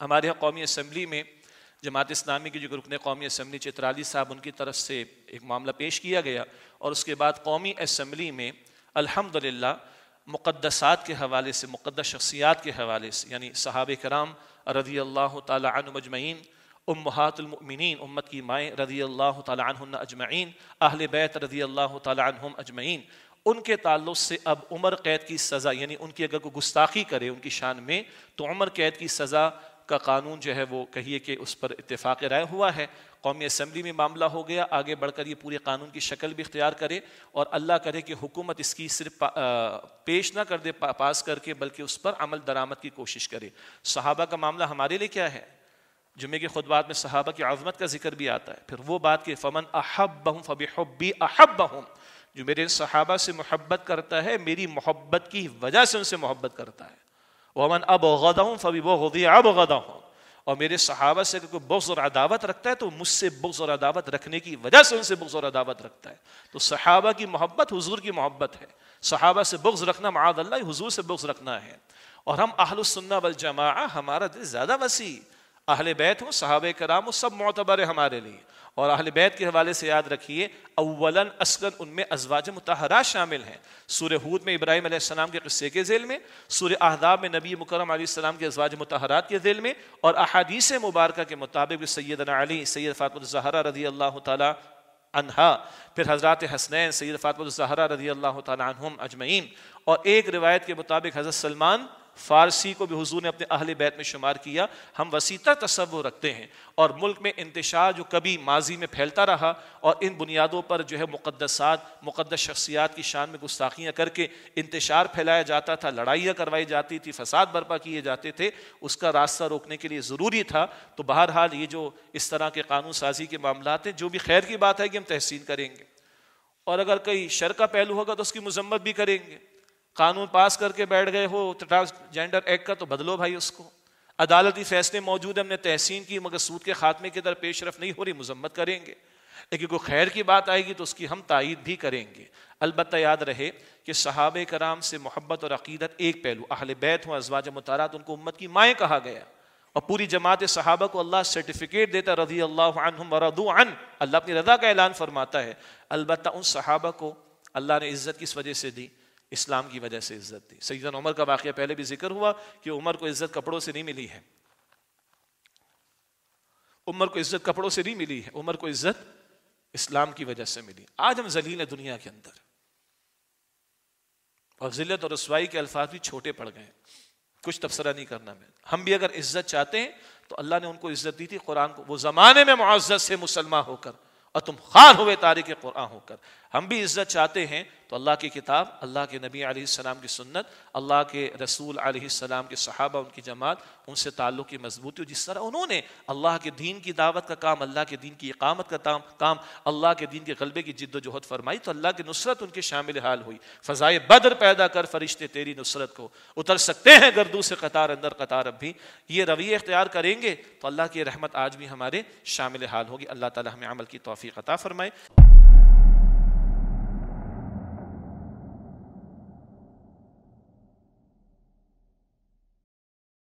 ہمارے یہاں قومی اسمبلی میں جماعت اسلامی کی جو رکن قومی اسمبلی چترالی صاحب ان کی طرف سے ایک معاملہ پیش کیا گیا اور اس کے بعد قومی اسمبلی میں الحمد مقدسات کے حوالے سے مقدس شخصیات کے حوالے سے یعنی صحابہ کرام رضی اللہ تعالیٰ عنہ مجمعین امہات المؤمنین امت کی مائیں رضی اللہ تعالیٰ عنہ اجمعین اہل بیت رضی اللہ تعالیٰ عنہم اجمعین ان کے تعلق سے اب عمر قید کی سزا یعنی ان کی اگر کوئی گستاخی کرے ان کی شان میں تو عمر قید کی سزا کا قانون جو ہے وہ کہیے کہ اس پر اتفاق رائے ہوا ہے قومی اسمبلی میں معاملہ ہو گیا آگے بڑھ کر یہ پورے قانون کی شکل بھی اختیار کرے اور اللہ کرے کہ حکومت اس کی صرف پیش نہ کر دے پاس کر کے بلکہ اس پر عمل درآمد کی کوشش کرے صحابہ کا معاملہ ہمارے لیے کیا ہے جمعے کے خطبات میں صحابہ کی عظمت کا ذکر بھی آتا ہے پھر وہ بات کہ فمن احب بہ فب احب جو میرے صحابہ سے محبت کرتا ہے میری محبت کی وجہ سے ان سے محبت کرتا ہے اب غدا ہوں فبی وہ ہوگی اب غدا ہوں اور میرے صحابہ سے اگر کوئی بغض اور عداوت رکھتا ہے تو مجھ سے بغض اور عداوت رکھنے کی وجہ سے ان سے بغض اور عداوت رکھتا ہے تو صحابہ کی محبت حضور کی محبت ہے صحابہ سے بغض رکھنا معاذ اللہ حضور سے بغض رکھنا ہے اور ہم اہل السنہ والجماعہ ہمارا دل زیادہ وسیع اہل بیت صحابہ کرام سب معتبر ہمارے لیے اور اہل بیت کے حوالے سے یاد اولاً ان میں میں ازواج متحرہ شامل ہیں سورہ ابراہیم علیہ السلام کے قصے کے ذیل میں سورہ میں نبی مکرم علیہ السلام کے ازواج متحرات کے ذیل میں اور احادیث مبارکہ کے مطابق سیدنا علی سید فاطمہ الزہرہ رضی اللہ تعالیٰ انہا پھر حضرات حسنین سید فاطمہ الزہرہ رضی اللہ تعالیٰ عنہم اجمعین اور ایک روایت کے مطابق حضرت سلمان فارسی کو بھی حضور نے اپنے اہل بیت میں شمار کیا ہم وسیع تر تصور رکھتے ہیں اور ملک میں انتشار جو کبھی ماضی میں پھیلتا رہا اور ان بنیادوں پر جو ہے مقدسات مقدس شخصیات کی شان میں گستاخیاں کر کے انتشار پھیلایا جاتا تھا لڑائیاں کروائی جاتی تھی فساد برپا کیے جاتے تھے اس کا راستہ روکنے کے لیے ضروری تھا تو بہرحال یہ جو اس طرح کے قانون سازی کے معاملات ہیں جو بھی خیر کی بات ہے کہ ہم تحسین کریں گے اور اگر کوئی شر کا پہلو ہوگا تو اس کی مذمت بھی کریں گے قانون پاس کر کے بیٹھ گئے ہو تو ایکٹ کا تو بدلو بھائی اس کو عدالتی فیصلے موجود ہیں ہم نے تحسین کی مگر سود کے خاتمے کے ادھر پیش رفت نہیں ہو رہی مذمت کریں گے لیکن کوئی خیر کی بات آئے گی تو اس کی ہم تائید بھی کریں گے البتہ یاد رہے کہ صحاب کرام سے محبت اور عقیدت ایک پہلو اہل بیت ہوں ازواج متعارت ان کو امت کی مائیں کہا گیا اور پوری جماعت صحابہ کو اللہ سرٹیفکیٹ دیتا رضی اللہ عنہم عند عن اللہ اپنی رضا کا اعلان فرماتا ہے البتہ ان صحابہ کو اللہ نے عزت کس وجہ سے دی اسلام کی وجہ سے عزت دی سیدن عمر کا واقعہ پہلے بھی ذکر ہوا کہ عمر کو عزت کپڑوں سے نہیں ملی ہے عمر کو عزت کپڑوں سے نہیں ملی ہے عمر کو عزت اسلام کی وجہ سے ملی آج ہم ذلیل ہیں دنیا کے اندر اور ذلت اور رسوائی کے الفاظ بھی چھوٹے پڑ گئے کچھ تبصرہ نہیں کرنا میں ہم بھی اگر عزت چاہتے ہیں تو اللہ نے ان کو عزت دی تھی قرآن کو وہ زمانے میں معزز سے مسلمہ ہو کر اور تم خار ہوئے تاریخ قرآن ہو کر ہم بھی عزت چاہتے ہیں تو اللہ کی کتاب اللہ کے نبی علیہ السلام کی سنت اللہ کے رسول علیہ السلام کے صحابہ ان کی جماعت ان سے تعلق کی مضبوطی ہو جس طرح انہوں نے اللہ کے دین کی دعوت کا کام اللہ کے دین کی اقامت کا کام اللہ کے دین کے غلبے کی جد و جہد فرمائی تو اللہ کی نصرت ان کے شامل حال ہوئی فضائے بدر پیدا کر فرشتے تیری نصرت کو اتر سکتے ہیں گردو سے قطار اندر قطار اب بھی یہ رویہ اختیار کریں گے تو اللہ کی رحمت آج بھی ہمارے شامل حال ہوگی اللہ تعالیٰ ہمیں عمل کی توفیق عطا فرمائے